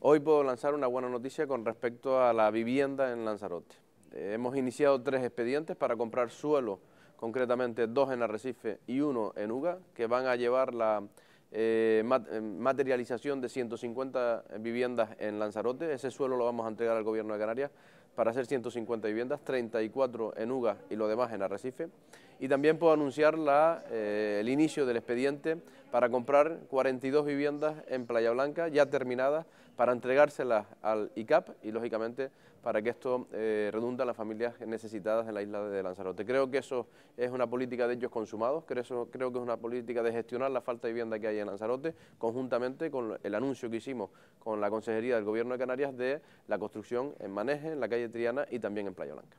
Hoy puedo lanzar una buena noticia con respecto a la vivienda en Lanzarote. Eh, hemos iniciado tres expedientes para comprar suelo, concretamente dos en Arrecife y uno en UGA, que van a llevar la eh, eh, materialización de 150 viviendas en Lanzarote. Ese suelo lo vamos a entregar al Gobierno de Canarias para hacer 150 viviendas, 34 en UGA y lo demás en Arrecife y también puedo anunciar eh, el inicio del expediente para comprar 42 viviendas en Playa Blanca ya terminadas para entregárselas al ICAP y lógicamente para que esto eh, redunda en las familias necesitadas en la isla de Lanzarote. Creo que eso es una política de ellos consumados, creo que es una política de gestionar la falta de vivienda que hay en Lanzarote, conjuntamente con el anuncio que hicimos con la Consejería del Gobierno de Canarias de la construcción en Maneje, en la calle Triana y también en Playa Blanca.